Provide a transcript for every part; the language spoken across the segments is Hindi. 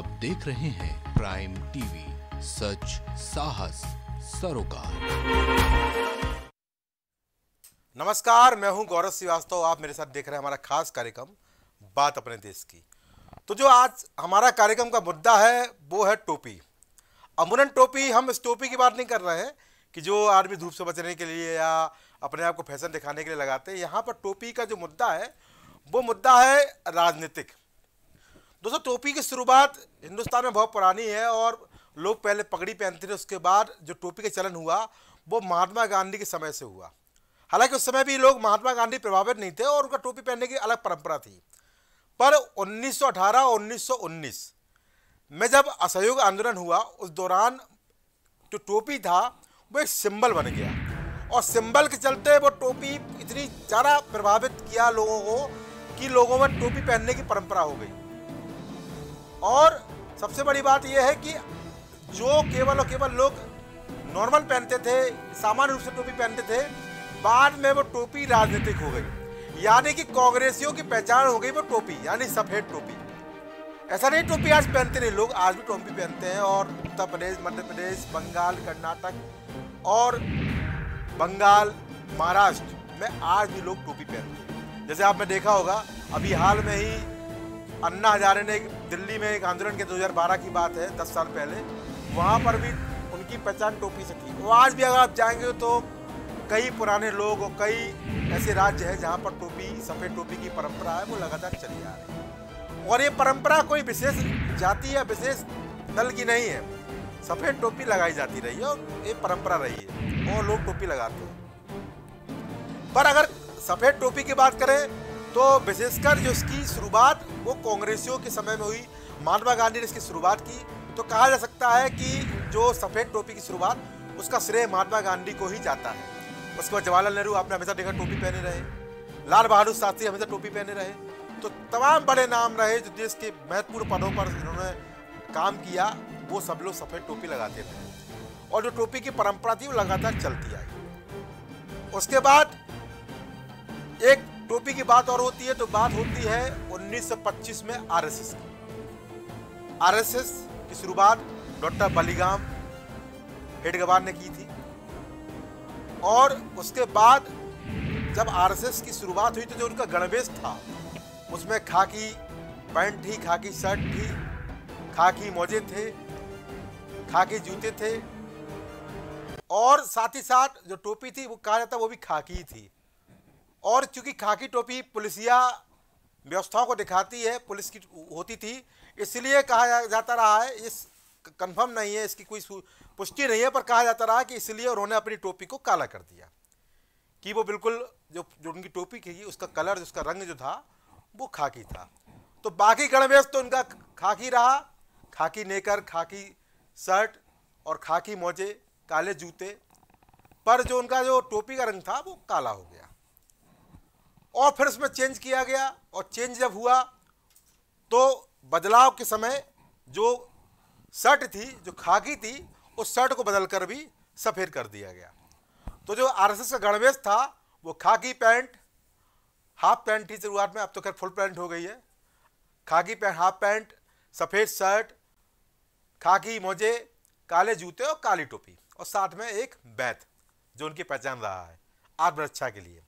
आप देख रहे हैं प्राइम टीवी सच साहस सरोकार नमस्कार मैं हूं गौरव श्रीवास्तव आप मेरे साथ देख रहे हैं हमारा खास कार्यक्रम बात अपने देश की तो जो आज हमारा कार्यक्रम का मुद्दा है वो है टोपी अमूलन टोपी हम इस टोपी की बात नहीं कर रहे हैं कि जो आदमी धूप से बचने के लिए या अपने आप को फैशन दिखाने के लिए लगाते हैं यहाँ पर टोपी का जो मुद्दा है वो मुद्दा है राजनीतिक दोस्तों टोपी की शुरुआत हिंदुस्तान में बहुत पुरानी है और लोग पहले पगड़ी पहनते थे उसके बाद जो टोपी का चलन हुआ वो महात्मा गांधी के समय से हुआ हालांकि उस समय भी लोग महात्मा गांधी प्रभावित नहीं थे और उनका टोपी पहनने की अलग परंपरा थी पर 1918 और 1919 में जब असहयोग आंदोलन हुआ उस दौरान जो टोपी था वो एक सिंबल बन गया और सिंबल के चलते वो टोपी इतनी ज़्यादा प्रभावित किया लोगों को कि लोगों में टोपी पहनने की परंपरा हो गई और सबसे बड़ी बात यह है कि जो केवल और केवल लोग नॉर्मल पहनते थे सामान्य रूप से टोपी पहनते थे बाद में वो टोपी राजनीतिक हो गई यानी कि कांग्रेसियों की पहचान हो गई वो टोपी यानी सफ़ेद टोपी ऐसा नहीं टोपी आज पहनते नहीं लोग आज भी टोपी पहनते हैं और उत्तर प्रदेश मध्य प्रदेश बंगाल कर्नाटक और बंगाल महाराष्ट्र में आज भी लोग टोपी पहनते हैं जैसे आपने देखा होगा अभी हाल में ही अन्ना हजारे ने दिल्ली में एक आंदोलन के 2012 की बात है 10 साल पहले वहाँ पर भी उनकी पहचान टोपी से थी वो आज भी अगर आप जाएंगे तो कई पुराने लोग और कई ऐसे राज्य हैं जहाँ पर टोपी सफ़ेद टोपी की परंपरा है वो लगातार चली आ रही है और ये परंपरा कोई विशेष जाति या विशेष दल की नहीं है सफ़ेद टोपी लगाई जाती रही है और ये परंपरा रही है और लोग टोपी लगाते हैं पर अगर सफ़ेद टोपी की बात करें तो विशेषकर जो इसकी शुरुआत वो कांग्रेसियों के समय में हुई महात्मा गांधी ने इसकी शुरुआत की तो कहा जा सकता है कि जो सफ़ेद टोपी की शुरुआत उसका श्रेय महात्मा गांधी को ही जाता है उसके बाद जवाहरलाल नेहरू आपने हमेशा देखा टोपी पहने रहे लाल बहादुर शास्त्री हमेशा टोपी पहने रहे तो तमाम बड़े नाम रहे जो देश के महत्वपूर्ण पदों पर उन्होंने काम किया वो सब लोग सफ़ेद टोपी लगाते थे और जो टोपी की परंपरा थी वो लगातार चलती आई उसके बाद एक टोपी की बात और होती है तो बात होती है 1925 में आरएसएस की आरएसएस की शुरुआत डॉक्टर बलिगाम हेडगवार ने की थी और उसके बाद जब आरएसएस की शुरुआत हुई तो जो उनका गणवेश था उसमें खाकी पैंट थी खाकी शर्ट थी खाकी मोजे थे खाकी जूते थे और साथ ही साथ जो टोपी थी वो कहा जाता वो भी खाकी थी और चूंकि खाकी टोपी पुलिसिया व्यवस्थाओं को दिखाती है पुलिस की होती थी इसलिए कहा जाता रहा है इस कंफर्म नहीं है इसकी कोई पुष्टि नहीं है पर कहा जाता रहा कि इसलिए उन्होंने अपनी टोपी को काला कर दिया कि वो बिल्कुल जो जो उनकी टोपी थी उसका कलर उसका रंग जो था वो खाकी था तो बाकी गणवेश तो उनका खाकी रहा खाकी नेकर खाकी शर्ट और खाकी मोजे काले जूते पर जो उनका जो टोपी का रंग था वो काला हो गया और फिर उसमें चेंज किया गया और चेंज जब हुआ तो बदलाव के समय जो शर्ट थी जो खाकी थी उस शर्ट को बदल कर भी सफ़ेद कर दिया गया तो जो आरएसएस का गणवेश था वो खाकी पैंट हाफ पैंट थी शुरुआत में अब तो खैर फुल पैंट हो गई है खाकी पैंट हाफ पैंट सफ़ेद शर्ट खाकी मोजे काले जूते और काली टोपी और साथ में एक बैत जो उनकी पहचान रहा है आत्मरक्षा अच्छा के लिए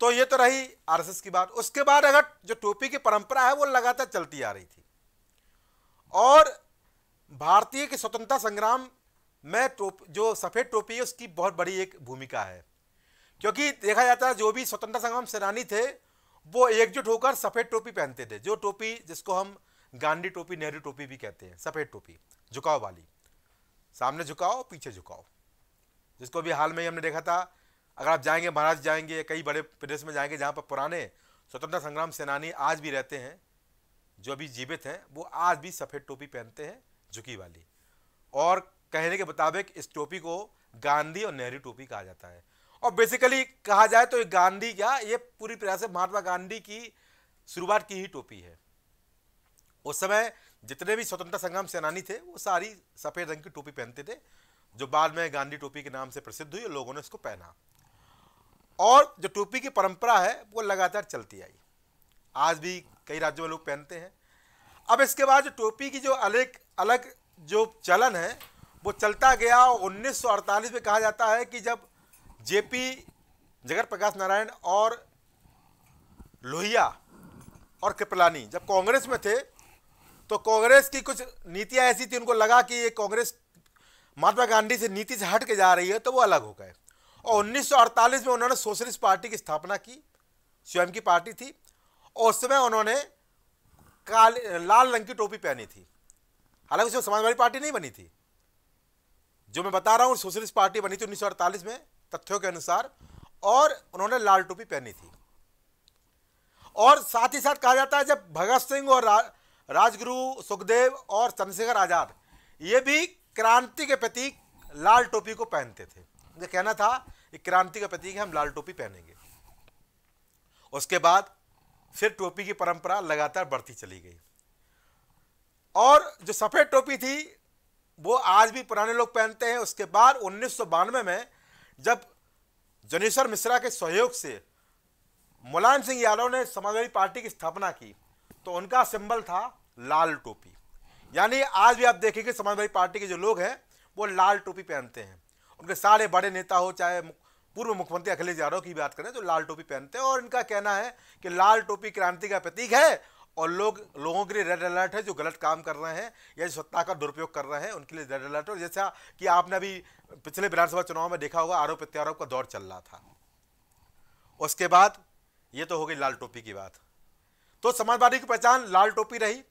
तो ये तो रही आरएसएस की बात उसके बाद अगर जो टोपी की परंपरा है वो लगातार चलती आ रही थी और भारतीय के स्वतंत्रता संग्राम में टोप जो सफ़ेद टोपी है उसकी बहुत बड़ी एक भूमिका है क्योंकि देखा जाता है जो भी स्वतंत्रता संग्राम सेनानी थे वो एकजुट होकर सफ़ेद टोपी पहनते थे जो टोपी जिसको हम गांधी टोपी नेहरू टोपी भी कहते हैं सफ़ेद टोपी झुकाव वाली सामने झुकाओ पीछे झुकाओ जिसको भी हाल में ही हमने देखा था अगर आप जाएंगे महाराज जाएंगे या कई बड़े प्रदेश में जाएंगे जहाँ पर पुराने स्वतंत्रता संग्राम सेनानी आज भी रहते हैं जो अभी जीवित हैं वो आज भी सफ़ेद टोपी पहनते हैं झुकी वाली और कहने के मुताबिक इस टोपी को गांधी और नेहरू टोपी कहा जाता है और बेसिकली कहा जाए तो ये गांधी क्या ये पूरी तरह से महात्मा गांधी की शुरुआत की ही टोपी है उस समय जितने भी स्वतंत्रता संग्राम सेनानी थे वो सारी सफ़ेद रंग की टोपी पहनते थे जो बाद में गांधी टोपी के नाम से प्रसिद्ध हुई और लोगों ने इसको पहना और जो टोपी की परंपरा है वो लगातार चलती आई आज भी कई राज्यों में लोग पहनते हैं अब इसके बाद जो टोपी की जो अलग अलग जो चलन है वो चलता गया उन्नीस में कहा जाता है कि जब जेपी जगत प्रकाश नारायण और लोहिया और कृपलानी जब कांग्रेस में थे तो कांग्रेस की कुछ नीतियाँ ऐसी थी उनको लगा कि ये कांग्रेस महात्मा गांधी से नीति से हट के जा रही है तो वो अलग हो गए और 1948 में उन्होंने सोशलिस्ट पार्टी की स्थापना की स्वयं की पार्टी थी और उस समय उन्होंने काल लाल रंग की टोपी पहनी थी हालांकि उसमें समाजवादी पार्टी नहीं बनी थी जो मैं बता रहा हूँ सोशलिस्ट पार्टी बनी थी उन्नीस में तथ्यों के अनुसार और उन्होंने लाल टोपी पहनी थी और साथ ही साथ कहा जाता है जब भगत सिंह और रा, राजगुरु सुखदेव और चंद्रशेखर आज़ाद ये भी क्रांति के प्रतीक लाल टोपी को पहनते थे उनका कहना था कि क्रांति का प्रतीक है हम लाल टोपी पहनेंगे उसके बाद फिर टोपी की परंपरा लगातार बढ़ती चली गई और जो सफ़ेद टोपी थी वो आज भी पुराने लोग पहनते हैं उसके बाद उन्नीस में जब जनेश्वर मिश्रा के सहयोग से मुलायम सिंह यादव ने समाजवादी पार्टी की स्थापना की तो उनका सिंबल था लाल टोपी यानी आज भी आप देखेंगे समाजवादी पार्टी के जो लोग हैं वो लाल टोपी पहनते हैं उनके सारे बड़े नेता हो चाहे पूर्व मुख्यमंत्री अखिलेश यादव की बात करें तो लाल टोपी पहनते हैं और इनका कहना है कि लाल टोपी क्रांति का प्रतीक है और लोग लोगों के लिए रेड अलर्ट है जो गलत काम कर रहे हैं या जो सत्ता का दुरुपयोग कर रहे हैं उनके लिए रेड अलर्ट और जैसा कि आपने अभी पिछले विधानसभा चुनाव में देखा होगा आरोप प्रत्यारोप का दौर चल रहा था उसके बाद ये तो हो गई लाल टोपी की बात तो समाजवादी की पहचान लाल टोपी रही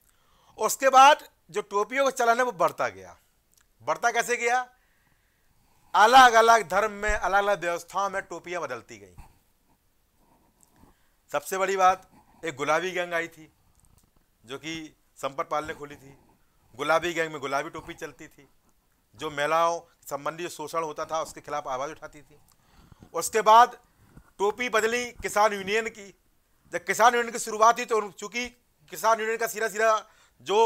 उसके बाद जो टोपियों का चलन है वो बढ़ता गया बढ़ता कैसे गया अलग अलग धर्म में अलग अलग व्यवस्थाओं में टोपियां बदलती गई सबसे बड़ी बात एक गुलाबी गैंग आई थी जो कि संपत पाल ने खोली थी गुलाबी गैंग में गुलाबी टोपी चलती थी जो महिलाओं संबंधी शोषण होता था उसके खिलाफ आवाज़ उठाती थी उसके बाद टोपी बदली किसान यूनियन की जब किसान यूनियन की शुरुआत हुई तो चूंकि किसान यूनियन का सीधा सीधा जो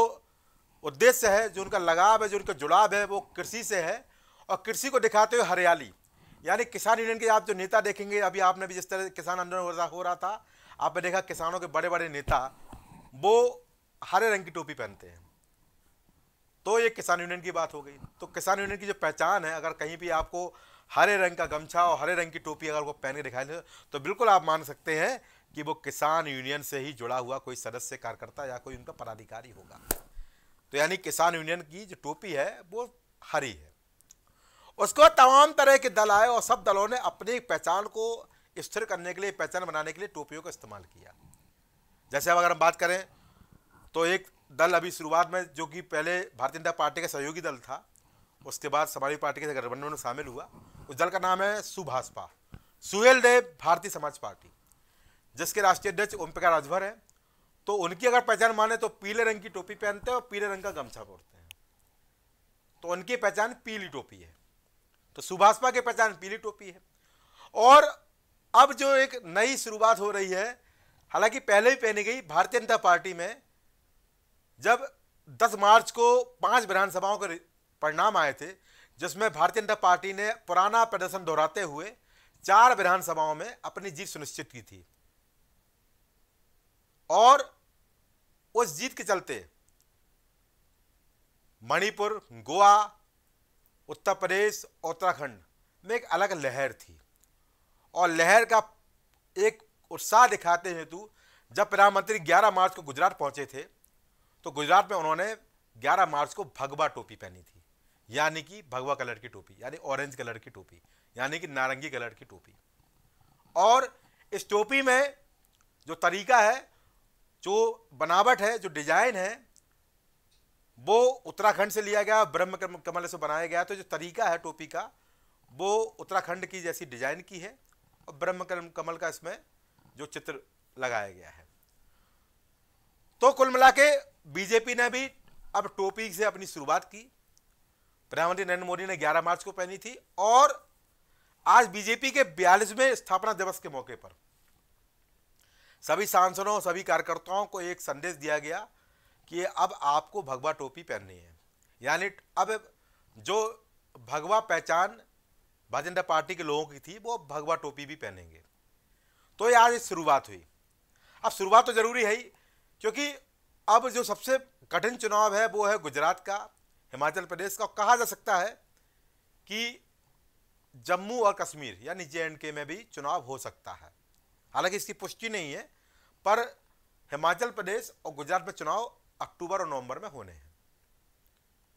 उद्देश्य है जो उनका लगाव है जो उनका जुड़ाव है वो कृषि से है और कृषि को दिखाते हुए हरियाली यानी किसान यूनियन के आप जो नेता देखेंगे अभी आपने भी जिस तरह किसान आंदोलन हो रहा था आपने देखा किसानों के बड़े बड़े नेता वो हरे रंग की टोपी पहनते हैं तो ये किसान यूनियन की बात हो गई तो किसान यूनियन की जो पहचान है अगर कहीं भी आपको हरे रंग का गमछा और हरे रंग की टोपी अगर वो पहन के दिखाई दे तो बिल्कुल आप मान सकते हैं कि वो किसान यूनियन से ही जुड़ा हुआ कोई सदस्य कार्यकर्ता या कोई उनका पदाधिकारी होगा तो यानी किसान यूनियन की जो टोपी है वो हरी है उसको तमाम तरह के दल आए और सब दलों ने अपनी पहचान को स्थिर करने के लिए पहचान बनाने के लिए टोपियों का इस्तेमाल किया जैसे अब अगर हम बात करें तो एक दल अभी शुरुआत में जो कि पहले भारतीय जनता पार्टी का सहयोगी दल था उसके बाद समाजवादी पार्टी के गठबंधन में शामिल हुआ उस दल का नाम है सुभाषपा सुहेल देव भारतीय समाज पार्टी जिसके राष्ट्रीय अध्यक्ष ओम प्रकाश राजभर हैं तो उनकी अगर पहचान माने तो पीले रंग की टोपी पहनते हैं और पीले रंग का गमछा पहनते हैं तो उनकी पहचान पीली टोपी है तो सुभाषपा की पहचान पीली टोपी है और अब जो एक नई शुरुआत हो रही है हालांकि पहले ही पहनी गई भारतीय जनता पार्टी में जब 10 मार्च को पांच विधानसभाओं के परिणाम आए थे जिसमें भारतीय जनता पार्टी ने पुराना प्रदर्शन दोहराते हुए चार विधानसभाओं में अपनी जीत सुनिश्चित की थी और उस जीत के चलते मणिपुर गोवा उत्तर प्रदेश और उत्तराखंड में एक अलग लहर थी और लहर का एक उत्साह दिखाते हेतु जब प्रधानमंत्री 11 मार्च को गुजरात पहुंचे थे तो गुजरात में उन्होंने 11 मार्च को भगवा टोपी पहनी थी यानी कि भगवा कलर की टोपी यानी ऑरेंज कलर की टोपी यानी कि नारंगी कलर की टोपी और इस टोपी में जो तरीका है जो बनावट है जो डिजाइन है वो उत्तराखंड से लिया गया ब्रह्म कमल से बनाया गया तो जो तरीका है टोपी का वो उत्तराखंड की जैसी डिजाइन की है और ब्रह्म कमल का इसमें जो चित्र लगाया गया है तो कुल मिला के बीजेपी ने भी अब टोपी से अपनी शुरुआत की प्रधानमंत्री नरेंद्र मोदी ने 11 मार्च को पहनी थी और आज बीजेपी के बयालीसवें स्थापना दिवस के मौके पर सभी सांसदों सभी कार्यकर्ताओं को एक संदेश दिया गया कि अब आपको भगवा टोपी पहननी है यानी अब जो भगवा पहचान भारतीय जनता पार्टी के लोगों की थी वो भगवा टोपी भी पहनेंगे तो यार ये शुरुआत हुई अब शुरुआत तो ज़रूरी है ही क्योंकि अब जो सबसे कठिन चुनाव है वो है गुजरात का हिमाचल प्रदेश का कहा जा सकता है कि जम्मू और कश्मीर यानी जे एंड के में भी चुनाव हो सकता है हालांकि इसकी पुष्टि नहीं है पर हिमाचल प्रदेश और गुजरात में चुनाव अक्टूबर और नवंबर में होने हैं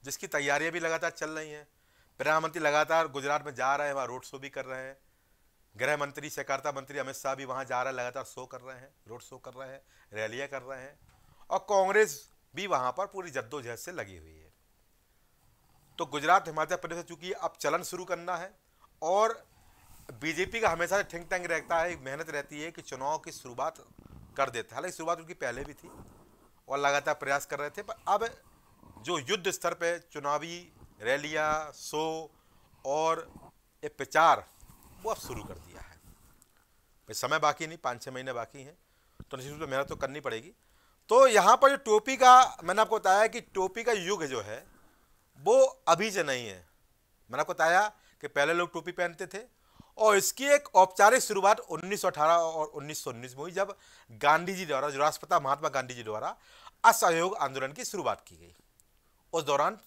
जिसकी तैयारियां भी लगातार चल रही हैं प्रधानमंत्री लगातार गुजरात में जा रहे हैं वहाँ रोड शो भी कर रहे हैं गृह मंत्री सहकारिता मंत्री अमित शाह भी वहाँ जा रहे हैं लगातार शो कर रहे हैं रोड शो कर रहे हैं रैलियाँ कर रहे हैं और कांग्रेस भी वहाँ पर पूरी जद्दोजहद से लगी हुई है तो गुजरात हिमाचल प्रदेश चूंकि अब चलन शुरू करना है और बीजेपी का हमेशा थिंक टैंक रहता है मेहनत रहती है कि चुनाव की शुरुआत कर देता है हालांकि शुरुआत उनकी पहले भी थी और लगातार प्रयास कर रहे थे पर अब जो युद्ध स्तर पर चुनावी रैलियाँ शो और ये प्रचार वो अब शुरू कर दिया है भाई समय बाकी नहीं पाँच छः महीने बाकी हैं तो निश्चित रूप से मेहनत तो करनी पड़ेगी तो यहाँ पर जो टोपी का मैंने आपको बताया कि टोपी का युग जो है वो अभी से नहीं है मैंने आपको बताया कि पहले लोग टोपी पहनते थे और इसकी एक औपचारिक शुरुआत 1918 और 1919 में हुई जब गांधी जी द्वारा जो राष्ट्रपिता महात्मा गांधी जी द्वारा असहयोग आंदोलन की शुरुआत की गई उस दौरान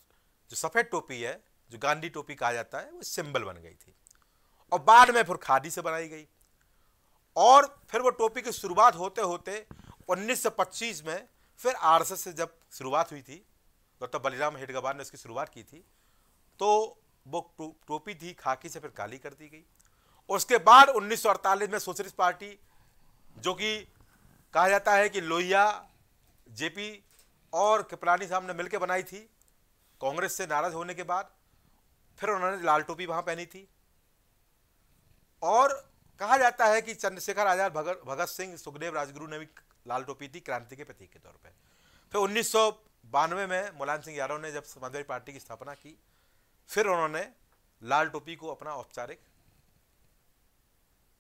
जो सफ़ेद टोपी है जो गांधी टोपी कहा जाता है वो सिंबल बन गई थी और बाद में फिर खादी से बनाई गई और फिर वो टोपी की शुरुआत होते होते 1925 में फिर आर से जब शुरुआत हुई थी डॉक्टर तो बलिराम हेडगवार ने उसकी शुरुआत की थी तो वो टोपी थी खाकी से फिर काली कर दी गई उसके बाद उन्नीस में सोशलिस्ट पार्टी जो कि कहा जाता है कि लोहिया जेपी और कृपलानी साहब ने मिलकर बनाई थी कांग्रेस से नाराज होने के बाद फिर उन्होंने लाल टोपी वहां पहनी थी और कहा जाता है कि चंद्रशेखर आजाद भगत भगत सिंह सुखदेव राजगुरु ने भी लाल टोपी थी क्रांति के प्रतीक के तौर पर फिर उन्नीस में मुलायम सिंह यादव ने जब समाजवादी पार्टी की स्थापना की फिर उन्होंने लाल टोपी को अपना औपचारिक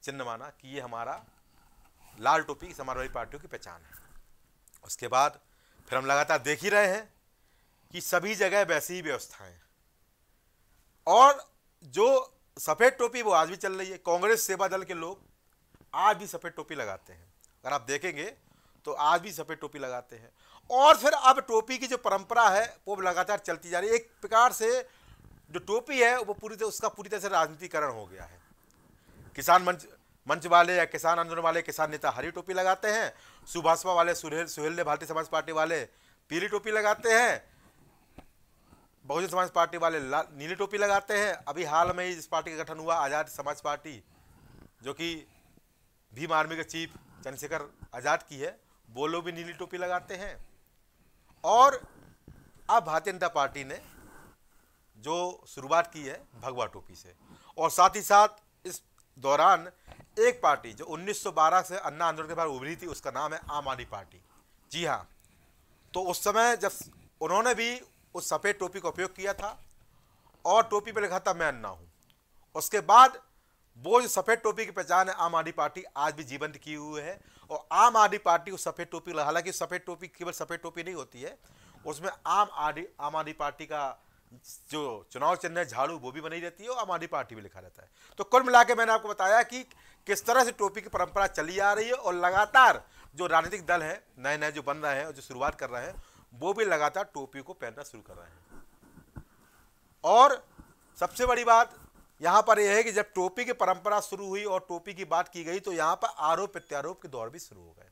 चिन्ह माना कि ये हमारा लाल टोपी समाजवादी पार्टियों की पहचान है उसके बाद फिर हम लगातार देख ही रहे हैं कि सभी जगह वैसी ही व्यवस्थाएं और जो सफ़ेद टोपी वो आज भी चल रही है कांग्रेस सेवा दल के लोग आज भी सफ़ेद टोपी लगाते हैं अगर आप देखेंगे तो आज भी सफ़ेद टोपी लगाते हैं और फिर अब टोपी की जो परंपरा है वो लगातार चलती जा रही है एक प्रकार से जो टोपी है वो पूरी तरह उसका पूरी तरह से राजनीतिकरण हो गया है किसान मंच मंच वाले या किसान आंदोलन वाले किसान नेता हरी टोपी लगाते हैं सुभाषपा वाले सुहेल सुहेल ने भारतीय समाज पार्टी वाले पीली टोपी लगाते हैं बहुजन समाज पार्टी वाले नीली टोपी लगाते हैं अभी हाल में ही इस पार्टी का गठन हुआ आज़ाद समाज पार्टी जो कि भीम आर्मी के चीफ चंद्रशेखर आज़ाद की है वो लोग भी नीली टोपी लगाते हैं और अब भारतीय जनता पार्टी ने जो शुरुआत की है भगवा टोपी से और साथ ही साथ दौरान एक पार्टी जो 1912 से अन्ना आंदोलन के बाद उभरी थी उसका नाम है आम आदमी पार्टी जी हाँ तो उस समय जब उन्होंने भी उस सफ़ेद टोपी का उपयोग किया था और टोपी पर लिखा था मैं अन्ना हूँ उसके बाद वो जो सफ़ेद टोपी की पहचान है आम आदमी पार्टी आज भी जीवंत की हुई है और आम आदमी पार्टी उस सफ़ेद टोपी हालांकि सफ़ेद टोपी केवल सफ़ेद टोपी नहीं होती है उसमें आम आदि आम आदमी पार्टी का जो चुनाव चिन्ह है झाड़ू वो भी बनी रहती है और आम आदमी पार्टी भी लिखा रहता है तो कुल मिला के मैंने आपको बताया कि किस तरह से टोपी की परंपरा चली आ रही है और लगातार जो राजनीतिक दल है नए नए जो बन रहे हैं और जो शुरुआत कर रहे हैं वो भी लगातार टोपी को पहनना शुरू कर रहे हैं और सबसे बड़ी बात यहाँ पर यह है कि जब टोपी की परंपरा शुरू हुई और टोपी की बात की गई तो यहाँ पर आरोप प्रत्यारोप के दौर भी शुरू हो गए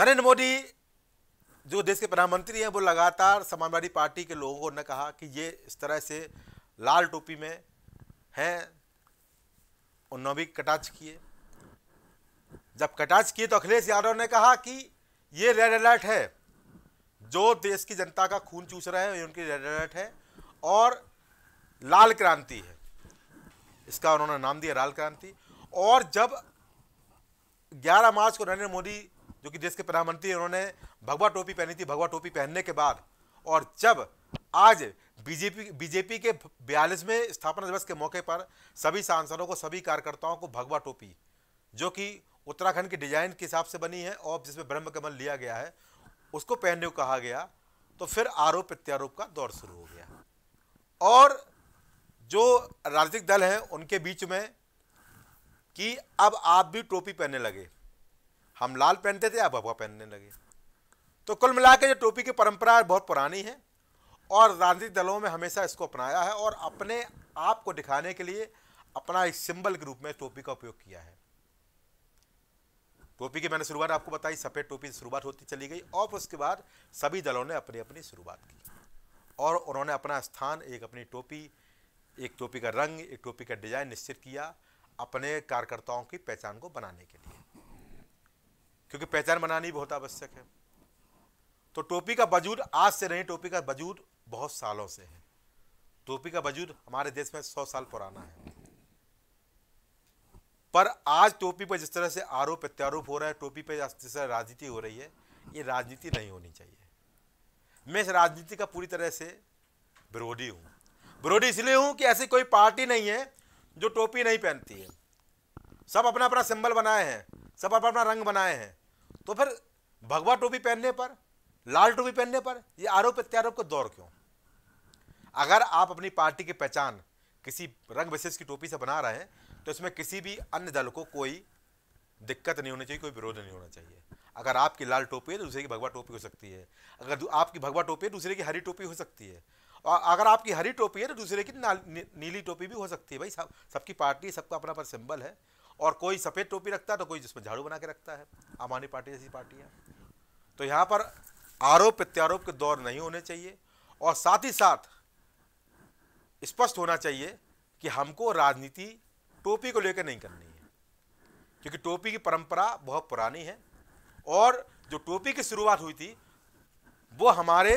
नरेंद्र मोदी जो देश के प्रधानमंत्री हैं वो लगातार समाजवादी पार्टी के लोगों ने कहा कि ये इस तरह से लाल टोपी में हैं उन्होंने भी कटाक्ष किए जब कटाच किए तो अखिलेश यादव ने कहा कि ये रेड अलर्ट है जो देश की जनता का खून चूस रहा है ये उनकी रेड अलर्ट है और लाल क्रांति है इसका उन्होंने नाम दिया लाल क्रांति और जब 11 मार्च को नरेंद्र मोदी जो कि देश के प्रधानमंत्री उन्होंने भगवा टोपी पहनी थी भगवा टोपी पहनने के बाद और जब आज बीजेपी बीजेपी के बयालीसवें स्थापना दिवस के मौके पर सभी सांसदों को सभी कार्यकर्ताओं को भगवा टोपी जो कि उत्तराखंड के डिजाइन के हिसाब से बनी है और जिसमें ब्रह्म कमल लिया गया है उसको पहनने को कहा गया तो फिर आरोप प्रत्यारोप का दौर शुरू हो गया और जो राजनीतिक दल हैं उनके बीच में कि अब आप भी टोपी पहनने लगे हम लाल पहनते थे अब भगवा पहनने लगे तो कुल मिला के जो टोपी की परंपरा बहुत पुरानी है और राजनीतिक दलों में हमेशा इसको अपनाया है और अपने आप को दिखाने के लिए अपना एक सिंबल के रूप में टोपी का उपयोग किया है टोपी की मैंने शुरुआत आपको बताई सफ़ेद टोपी शुरुआत होती चली गई और उसके बाद सभी दलों ने अपनी अपनी शुरुआत की और उन्होंने अपना स्थान एक अपनी टोपी एक टोपी का रंग एक टोपी का डिज़ाइन निश्चित किया अपने कार्यकर्ताओं की पहचान को बनाने के लिए क्योंकि पहचान बनानी बहुत आवश्यक है तो टोपी का वजूद आज से नहीं टोपी का वजूद बहुत सालों से है टोपी का वजूद हमारे देश में सौ साल पुराना है पर आज टोपी पर जिस तरह से आरोप प्रत्यारोप हो रहा है टोपी पर जिस तरह राजनीति हो रही है ये राजनीति नहीं होनी चाहिए मैं इस राजनीति का पूरी तरह से विरोधी हूँ विरोधी इसलिए हूँ कि ऐसी कोई पार्टी नहीं है जो टोपी नहीं पहनती है सब अपना अपना सिंबल बनाए हैं सब अपना अपना रंग बनाए हैं तो फिर भगवा टोपी पहनने पर लाल टोपी पहनने पर ये आरोप प्रत्यारोप का दौर क्यों अगर आप अपनी पार्टी की पहचान किसी रंग विशेष की टोपी से बना रहे हैं तो इसमें किसी भी अन्य दल को कोई दिक्कत नहीं होनी चाहिए कोई विरोध नहीं होना चाहिए अगर आपकी लाल टोपी है तो दूसरे की भगवा टोपी हो सकती है अगर आपकी भगवा टोपी है दूसरे की हरी टोपी हो सकती है और अगर आपकी हरी टोपी है तो दूसरे की नीली टोपी भी हो सकती है भाई सब सबकी पार्टी सबका अपना पर सिंबल है और कोई सफ़ेद टोपी रखता है तो कोई जिसमें झाड़ू बना के रखता है आम आदमी पार्टी जैसी पार्टियाँ तो यहाँ पर आरोप प्रत्यारोप के दौर नहीं होने चाहिए और साथ ही साथ स्पष्ट होना चाहिए कि हमको राजनीति टोपी को लेकर नहीं करनी है क्योंकि टोपी की परंपरा बहुत पुरानी है और जो टोपी की शुरुआत हुई थी वो हमारे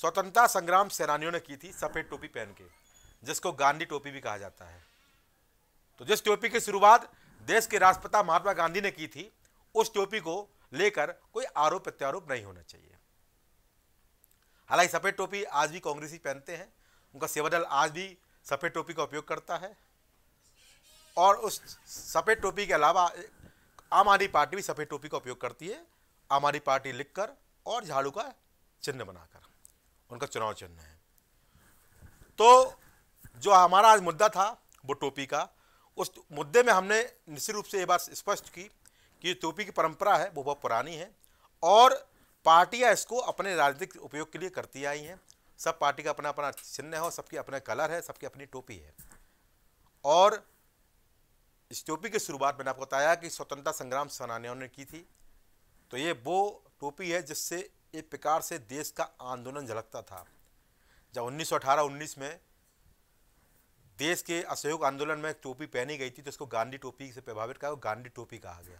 स्वतंत्रता संग्राम सेनानियों ने की थी सफ़ेद टोपी पहन के जिसको गांधी टोपी भी कहा जाता है तो जिस टोपी की शुरुआत देश के राष्ट्रपिता महात्मा गांधी ने की थी उस टोपी को लेकर कोई आरोप प्रत्यारोप नहीं होना चाहिए हालांकि सफ़ेद टोपी आज भी कांग्रेसी पहनते हैं उनका सेवादल आज भी सफ़ेद टोपी का उपयोग करता है और उस सफ़ेद टोपी के अलावा आम आदमी पार्टी भी सफ़ेद टोपी का उपयोग करती है आम आदमी पार्टी लिखकर और झाड़ू का चिन्ह बनाकर उनका चुनाव चिन्ह है तो जो हमारा आज मुद्दा था वो टोपी का उस मुद्दे में हमने निश्चित रूप से ये बात स्पष्ट की कि टोपी की परंपरा है वो बहुत पुरानी है और पार्टियां इसको अपने राजनीतिक उपयोग के लिए करती आई हैं सब पार्टी का अपना अपना चिन्ह है और सबकी अपना कलर है सबकी अपनी टोपी है और इस टोपी की शुरुआत मैंने आपको बताया कि स्वतंत्रता संग्राम सेनानियों ने की थी तो ये वो टोपी है जिससे एक प्रकार से देश का आंदोलन झलकता था जब 1918-19 में देश के असहयोग आंदोलन में एक टोपी पहनी गई थी तो इसको गांधी टोपी से प्रभावित कहा गांधी टोपी कहा गया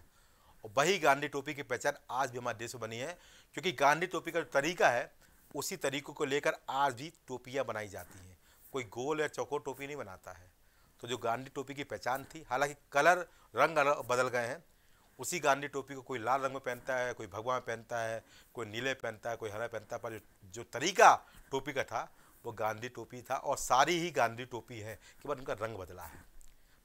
और वही गांधी टोपी की पहचान आज भी हमारे देश में बनी है क्योंकि गांधी टोपी का जो तरीका है उसी तरीकों को लेकर आज भी टोपियाँ बनाई जाती हैं कोई गोल या चौकोर टोपी नहीं बनाता है तो जो गांधी टोपी की पहचान थी हालांकि कलर रंग बदल गए हैं उसी गांधी टोपी को कोई लाल रंग में पहनता है कोई भगवा में पहनता है कोई नीले पहनता है कोई हरा पहनता है पर जो तरीका टोपी का था वो गांधी टोपी था और सारी ही गांधी टोपी है कि बस उनका रंग बदला है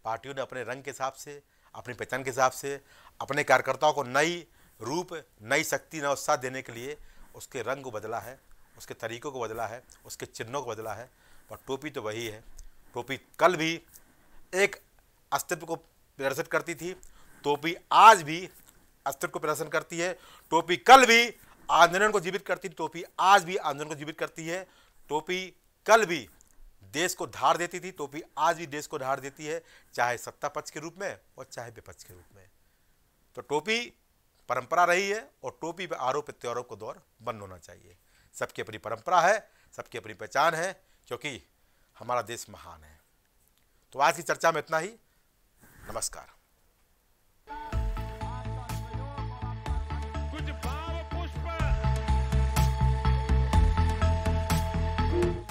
पार्टियों ने अपने रंग के हिसाब से अपनी पहचान के हिसाब से अपने कार्यकर्ताओं को नई रूप नई शक्ति नया उत्साह देने के लिए उसके रंग को बदला है उसके तरीक़ों को बदला है उसके चिन्हों को बदला है पर टोपी तो वही है टोपी कल भी एक अस्तित्व को प्रदर्शित करती थी टोपी आज भी अस्तित्व को प्रदर्शन करती है टोपी कल भी आंदोलन को जीवित करती थी टोपी आज भी आंदोलन को जीवित करती है टोपी कल भी देश को धार देती थी टोपी आज भी देश को धार देती है चाहे सत्ता पक्ष के रूप में और चाहे विपक्ष के रूप में तो टोपी परंपरा रही है और टोपी पर आरोप प्रत्यारोप का दौर बंद होना चाहिए सबकी अपनी परंपरा है सबकी अपनी पहचान है क्योंकि हमारा देश महान है तो आज की चर्चा में इतना ही नमस्कार